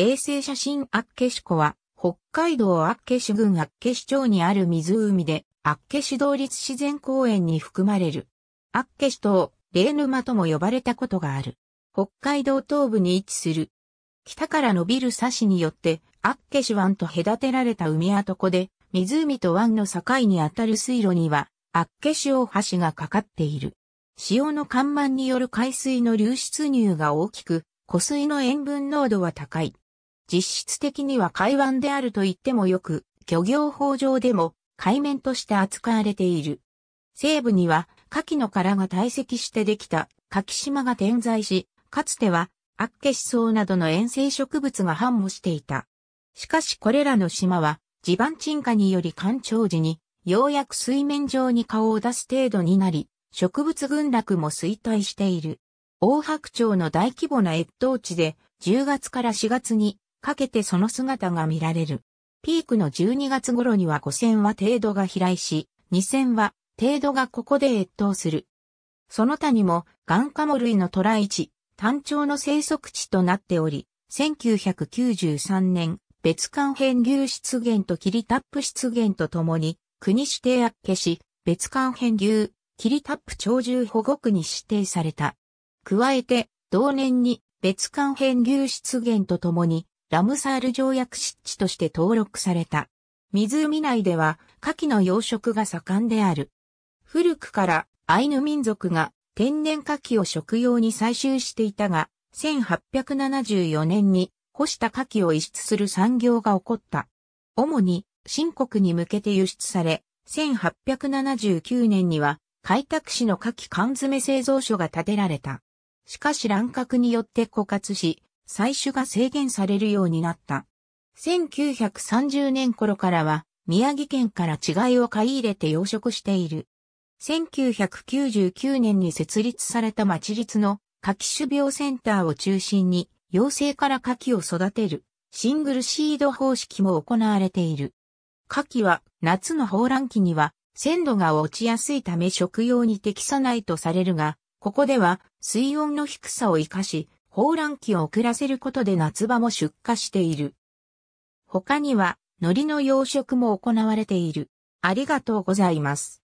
衛星写真アッケシ湖は、北海道アッケシ郡アッケシ町にある湖で、アッケシ動立自然公園に含まれる。アッケシ島、霊沼とも呼ばれたことがある。北海道東部に位置する。北から伸びる差しによって、アッケシ湾と隔てられた海跡で、湖と湾の境にあたる水路には、アッケシ大橋がかかっている。潮の干満による海水の流出入が大きく、湖水の塩分濃度は高い。実質的には海湾であると言ってもよく、漁業法上でも海面として扱われている。西部にはカキの殻が堆積してできたカキ島が点在し、かつてはアッケシソウなどの遠征植物が繁茂していた。しかしこれらの島は地盤沈下により干潮時にようやく水面上に顔を出す程度になり、植物群落も衰退している。大白鳥の大規模な越冬地で10月から4月にかけてその姿が見られる。ピークの12月頃には5000は程度が飛来し、2000は程度がここで越冬する。その他にも、ガンカモ類の虎ラ単調の生息地となっており、1993年、別館変牛出現とキリタップ出現とともに、国指定悪化し、別館変牛、キリタップ鳥獣保護区に指定された。加えて、同年に別館変牛出現とともに、ラムサール条約湿地として登録された。湖内では、夏季の養殖が盛んである。古くからアイヌ民族が天然牡蠣を食用に採集していたが、1874年に干した牡蠣を輸出する産業が起こった。主に新国に向けて輸出され、1879年には開拓市の夏季缶詰製造所が建てられた。しかし乱獲によって枯渇し、採取が制限されるようになった。1930年頃からは、宮城県から稚貝を買い入れて養殖している。1999年に設立された町立の柿種苗センターを中心に、養精から柿を育てるシングルシード方式も行われている。柿は夏の放卵期には鮮度が落ちやすいため食用に適さないとされるが、ここでは水温の低さを生かし、放卵期を遅らせることで夏場も出荷している。他には、海苔の養殖も行われている。ありがとうございます。